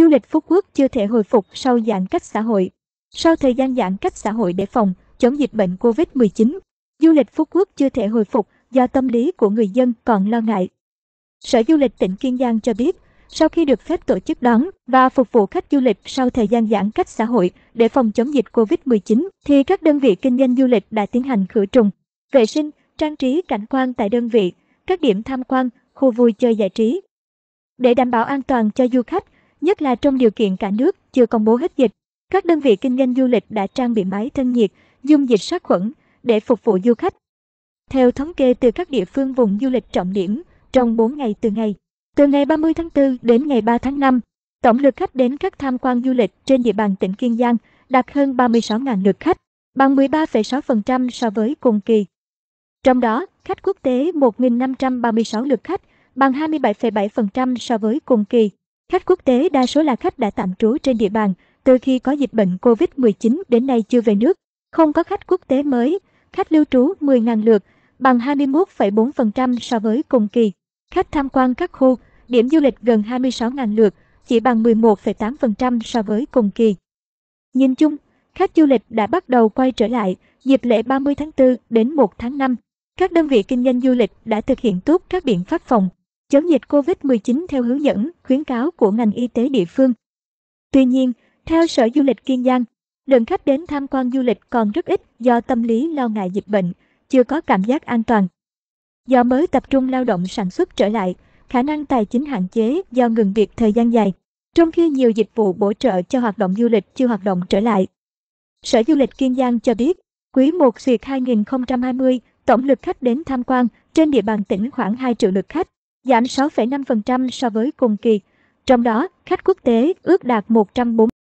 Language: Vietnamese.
Du lịch Phú Quốc chưa thể hồi phục sau giãn cách xã hội. Sau thời gian giãn cách xã hội để phòng, chống dịch bệnh COVID-19, du lịch Phú Quốc chưa thể hồi phục do tâm lý của người dân còn lo ngại. Sở Du lịch tỉnh Kiên Giang cho biết, sau khi được phép tổ chức đón và phục vụ khách du lịch sau thời gian giãn cách xã hội để phòng chống dịch COVID-19, thì các đơn vị kinh doanh du lịch đã tiến hành khử trùng, vệ sinh, trang trí cảnh quan tại đơn vị, các điểm tham quan, khu vui chơi giải trí. Để đảm bảo an toàn cho du khách, nhất là trong điều kiện cả nước chưa công bố hết dịch. Các đơn vị kinh doanh du lịch đã trang bị máy thân nhiệt, dung dịch sát khuẩn để phục vụ du khách. Theo thống kê từ các địa phương vùng du lịch trọng điểm, trong 4 ngày từ ngày, từ ngày 30 tháng 4 đến ngày 3 tháng 5, tổng lượt khách đến các tham quan du lịch trên địa bàn tỉnh Kiên Giang đạt hơn 36.000 lượt khách, bằng 13,6% so với cùng kỳ. Trong đó, khách quốc tế 1.536 lượt khách, bằng 27,7% so với cùng kỳ. Khách quốc tế đa số là khách đã tạm trú trên địa bàn từ khi có dịch bệnh COVID-19 đến nay chưa về nước. Không có khách quốc tế mới, khách lưu trú 10.000 lượt, bằng 21,4% so với cùng kỳ. Khách tham quan các khu, điểm du lịch gần 26.000 lượt, chỉ bằng 11,8% so với cùng kỳ. Nhìn chung, khách du lịch đã bắt đầu quay trở lại dịp lễ 30 tháng 4 đến 1 tháng 5. Các đơn vị kinh doanh du lịch đã thực hiện tốt các biện pháp phòng Chống dịch COVID-19 theo hướng dẫn, khuyến cáo của ngành y tế địa phương. Tuy nhiên, theo Sở Du lịch Kiên Giang, lượng khách đến tham quan du lịch còn rất ít do tâm lý lo ngại dịch bệnh, chưa có cảm giác an toàn. Do mới tập trung lao động sản xuất trở lại, khả năng tài chính hạn chế do ngừng việc thời gian dài, trong khi nhiều dịch vụ bổ trợ cho hoạt động du lịch chưa hoạt động trở lại. Sở Du lịch Kiên Giang cho biết, quý 1 duyệt 2020, tổng lượt khách đến tham quan trên địa bàn tỉnh khoảng 2 triệu lượt khách, giảm 6,5% so với cùng kỳ. Trong đó, khách quốc tế ước đạt 140